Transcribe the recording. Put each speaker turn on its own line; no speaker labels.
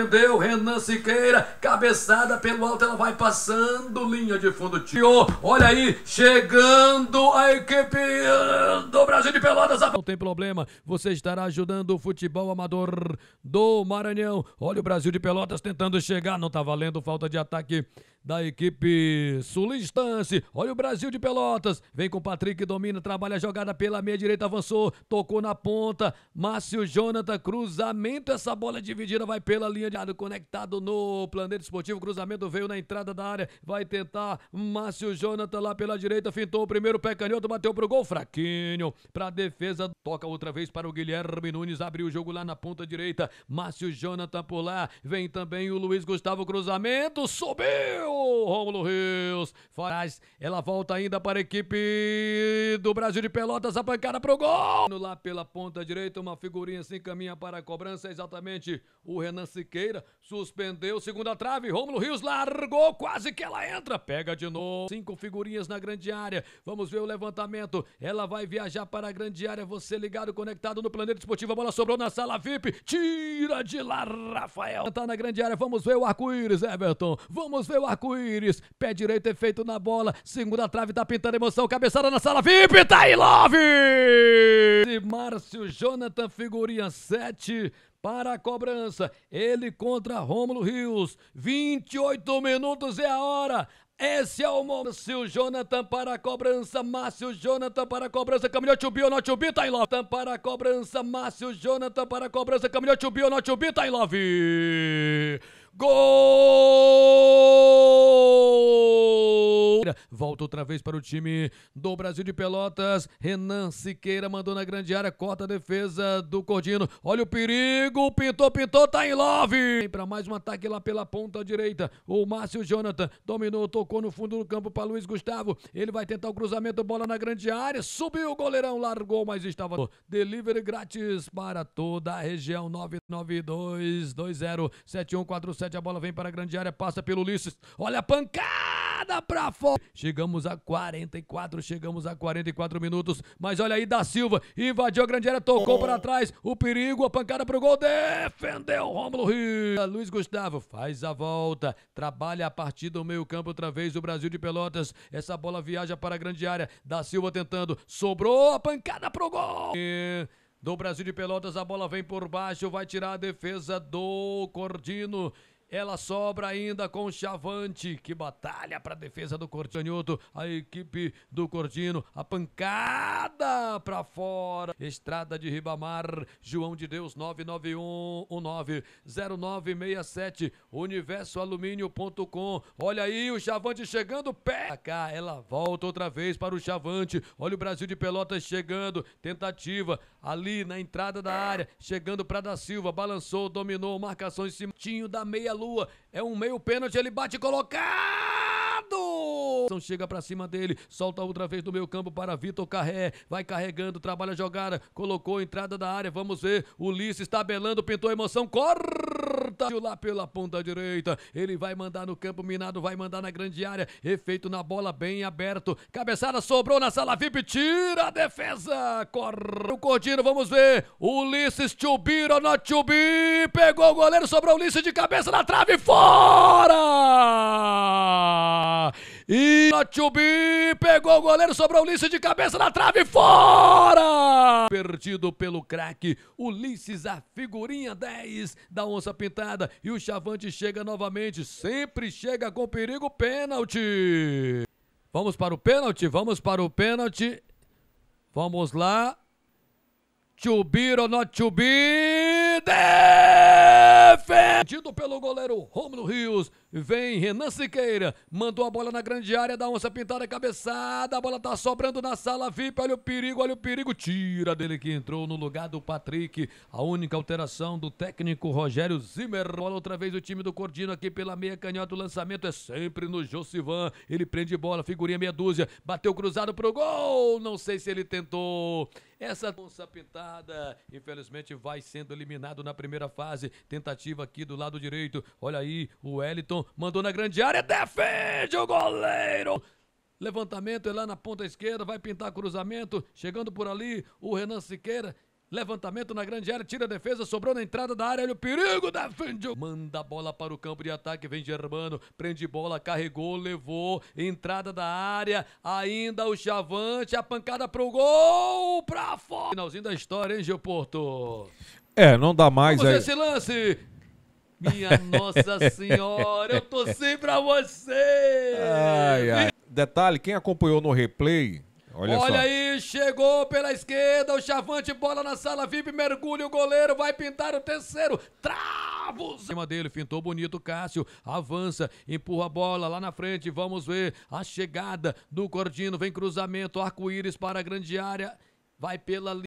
Entendeu, Renan Siqueira, cabeçada pelo alto, ela vai passando, linha de fundo, tio, olha aí, chegando a equipe do Brasil de Pelotas. Não tem problema, você estará ajudando o futebol amador do Maranhão. Olha o Brasil de Pelotas tentando chegar, não tá valendo, falta de ataque da equipe sulistance. Olha o Brasil de Pelotas. Vem com o Patrick, domina, trabalha a jogada pela meia direita, avançou, tocou na ponta. Márcio Jonathan, cruzamento. Essa bola é dividida vai pela linha de lado, conectado no Planeta Esportivo. Cruzamento veio na entrada da área, vai tentar. Márcio Jonathan lá pela direita, fintou o primeiro pé canhoto, bateu pro gol, fraquinho. Pra defesa, toca outra vez para o Guilherme Nunes, abriu o jogo lá na ponta direita. Márcio Jonathan por lá, vem também o Luiz Gustavo, cruzamento, subiu! Rômulo Rios. Faz, ela volta ainda para a equipe do Brasil de Pelotas, a pancada pro gol. Lá pela ponta direita, uma figurinha se assim encaminha para a cobrança, exatamente o Renan Siqueira, suspendeu, segunda trave, Rômulo Rios largou, quase que ela entra, pega de novo, cinco figurinhas na grande área, vamos ver o levantamento, ela vai viajar para a grande área, você ligado, conectado no Planeta Esportivo, a bola sobrou na sala VIP, tira de lá, Rafael, tá na grande área, vamos ver o arco-íris, Everton, vamos ver o arco arco-íris, pé direito é feito na bola, segunda trave tá pintando emoção, cabeçada na sala VIP, tá aí, Love! E Márcio Jonathan, figurinha 7, para a cobrança. Ele contra Rômulo Rios. 28 minutos é a hora. Esse é o Márcio Jonathan para a cobrança. Márcio Jonathan para a cobrança. Caminhou Chubi ou não Chubi, tá em love. Para a cobrança. Márcio Jonathan para a cobrança. Caminhou Chubi ou não Chubi, tá em love. Gol! Siqueira volta outra vez para o time do Brasil de Pelotas. Renan Siqueira mandou na grande área, corta a defesa do Cordino. Olha o perigo, pintou, pintou, tá em love! Para mais um ataque lá pela ponta direita. O Márcio Jonathan dominou, tocou no fundo do campo para Luiz Gustavo. Ele vai tentar o cruzamento, bola na grande área. Subiu o goleirão, largou, mas estava. Delivery grátis para toda a região. 992207147. A bola vem para a grande área, passa pelo Ulisses. Olha a pancada! jogada pra fora. Chegamos a 44, chegamos a 44 minutos. Mas olha aí, da Silva invadiu a grande área, tocou para trás. O perigo, a pancada pro gol. Defendeu Rômulo Rio. Luiz Gustavo faz a volta, trabalha a partir do meio-campo outra vez. O Brasil de Pelotas. Essa bola viaja para a grande área. Da Silva tentando, sobrou a pancada pro gol. E... Do Brasil de Pelotas, a bola vem por baixo, vai tirar a defesa do Cordino. Ela sobra ainda com o Chavante, que batalha para a defesa do Cortinhoto. A equipe do Cortino, a pancada para fora. Estrada de Ribamar, João de Deus 991190967, universoalumínio.com. Olha aí o Chavante chegando, pé cá, ela volta outra vez para o Chavante. Olha o Brasil de Pelotas chegando, tentativa ali na entrada da área, chegando para da Silva, balançou, dominou, marcação em cima da meia lua lua. É um meio pênalti, ele bate colocado! Então chega para cima dele, solta outra vez do meio campo para Vitor Carré. Vai carregando, trabalha a jogada, colocou a entrada da área. Vamos ver. Ulisses tabelando, pintou emoção, corre! Otávio lá pela ponta direita. Ele vai mandar no campo minado, vai mandar na grande área. Efeito na bola, bem aberto. Cabeçada sobrou na sala VIP. Tira a defesa. Corre o Cordino, vamos ver. Ulisses Tchubi, not Tchubi. Pegou o goleiro, sobrou Ulisses de cabeça na trave. Fora! E Tchubi pegou o goleiro, sobrou Ulisses de cabeça na trave. Fora! perdido pelo craque. Ulisses, a figurinha 10 da onça pintada. E o Chavante chega novamente. Sempre chega com perigo. Pênalti. Vamos para o pênalti. Vamos para o pênalti. Vamos lá. To be or not to be. Defendido pelo goleiro Romulo Rios. Vem Renan Siqueira, mandou a bola na grande área da onça pintada, cabeçada. A bola tá sobrando na sala VIP. Olha o perigo, olha o perigo. Tira dele que entrou no lugar do Patrick. A única alteração do técnico Rogério Zimmer. Bola outra vez o time do Cordino aqui pela meia canhota. O lançamento é sempre no Josivan. Ele prende bola, figurinha meia dúzia. Bateu cruzado pro gol. Não sei se ele tentou. Essa onça pintada, infelizmente, vai sendo eliminado na primeira fase. Tentativa aqui do lado direito. Olha aí o Wellington mandou na grande área, defende o goleiro! Levantamento é lá na ponta esquerda, vai pintar cruzamento, chegando por ali o Renan Siqueira. Levantamento na grande área, tira a defesa, sobrou na entrada da área, olha o perigo, defende! Manda a bola para o campo de ataque, vem Germano, prende bola, carregou, levou, entrada da área, ainda o Chavante, a pancada pro gol, pra fora! Finalzinho da história, hein, Gil Porto? É, não dá mais. Vamos é... esse lance! Minha Nossa Senhora, eu torci pra você! Ai, ai. Detalhe, quem acompanhou no replay, Olha, Olha aí, chegou pela esquerda, o Chavante, bola na sala VIP, mergulha o goleiro, vai pintar o terceiro, travos! Cima dele, fintou bonito Cássio, avança, empurra a bola lá na frente, vamos ver a chegada do Cordino, vem cruzamento, arco-íris para a grande área, vai pela